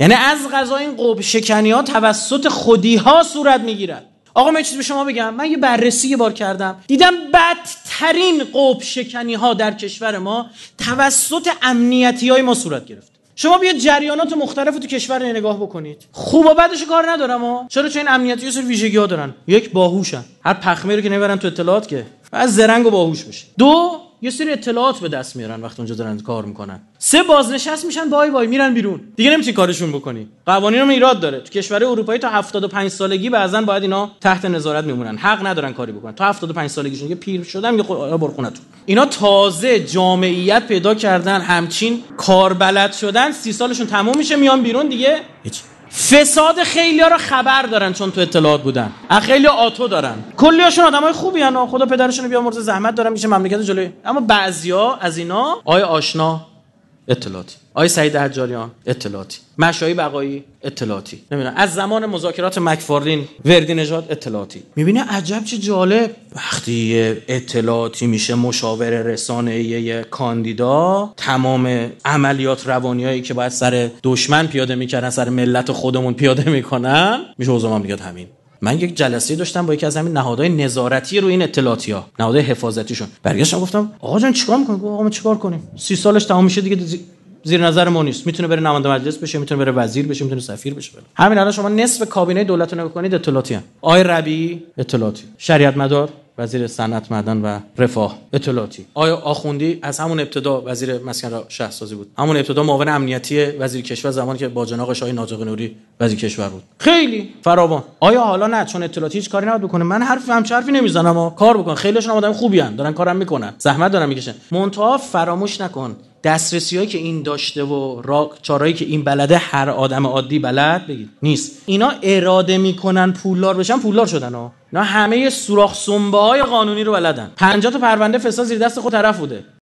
یعنی از غذا این قب شکنی ها توسط خودی ها صورت میگیرد آقا من چیزی به شما بگم من یه بررسی یه بار کردم دیدم بدترین قب شکنی ها در کشور ما توسط امنیتی های ما صورت گرفت شما بیا جریانات مختلف تو کشور نگاه بکنید خوب و بدش کار ندارم ها چرا چون این امنیتی یه سری ویژگی ها دارن یک باهوشن هر پخمه رو که نبرن تو اطلاعات که از زرنگ و باهوش بشه دو یه سری اطلاعات به دست میارن وقتی اونجا دارن کار میکنن سه بازنشست میشن بای بای میرن بیرون دیگه نمیتونی کارشون بکنی قوانین هم ایراد داره تو کشور اروپایی تا 75 سالگی بعضن باید اینا تحت نظارت میمونن حق ندارن کاری بکنن تا 75 سالگیشون که پیر شدن یه خور برخونتون اینا تازه جامعیت پیدا کردن همچین کاربلد شدن سی سالشون تموم میشه میان بیرون دیگه هیچ فساد خیلی ها رو خبر دارن چون تو اطلاعات بودن از خیلی آتو دارن کلیاشون آدمای خوبی هن. خدا پدرشون مرز زحمت دارن میشه مملکت جلوی اما بعضیا از اینا آیا آشنا اطلاعاتی آقای سعید حجاریان اطلاعاتی مشایی بقایی اطلاعاتی نمیدونم از زمان مذاکرات مکفارلین وردی نژاد اطلاعاتی میبینه عجب چه جالب وقتی اطلاعاتی میشه مشاور رسانه یه کاندیدا تمام عملیات روانیایی که باید سر دشمن پیاده میکردن سر ملت خودمون پیاده میکنن میشه اوزمان میگه همین من یک جلسه داشتم با یکی از همین نهادهای نظارتی رو این اطلاعاتیا نهادهای حفاظتیشون برگشتم گفتم آقا جان چیکار می‌کنی آقا ما چیکار کنیم سی سالش تمام میشه دیگه زیر نظر ما نیست میتونه بره نماینده مجلس بشه میتونه بره وزیر بشه میتونه سفیر بشه همین الان شما نصف کابینه دولت رو نگاه کنید اطلاعاتی آی ربی اطلاعاتی شریعت مدار وزیر صنعت معدن و رفاه اطلاعاتی آیا آخوندی از همون ابتدا وزیر مسکن را شهرسازی بود همون ابتدا معاون امنیتی وزیر کشور زمانی که با جناق شاه ناطق نوری وزیر کشور بود خیلی فراوان آیا حالا نه چون اطلاعاتی هیچ کاری نباید بکنه من حرف هم حرفی نمیزنم و کار بکن خیلیشون آدم خوبی دارن کارم میکنن زحمت دارن میکشن منتها فراموش نکن دسترسی هایی که این داشته و چارایی که این بلده هر آدم عادی بلد بگید نیست اینا اراده میکنن پولدار بشن پولدار شدن ها اینا همه سوراخ سنبه های قانونی رو بلدن 50 تا پرونده فساد زیر دست خود طرف بوده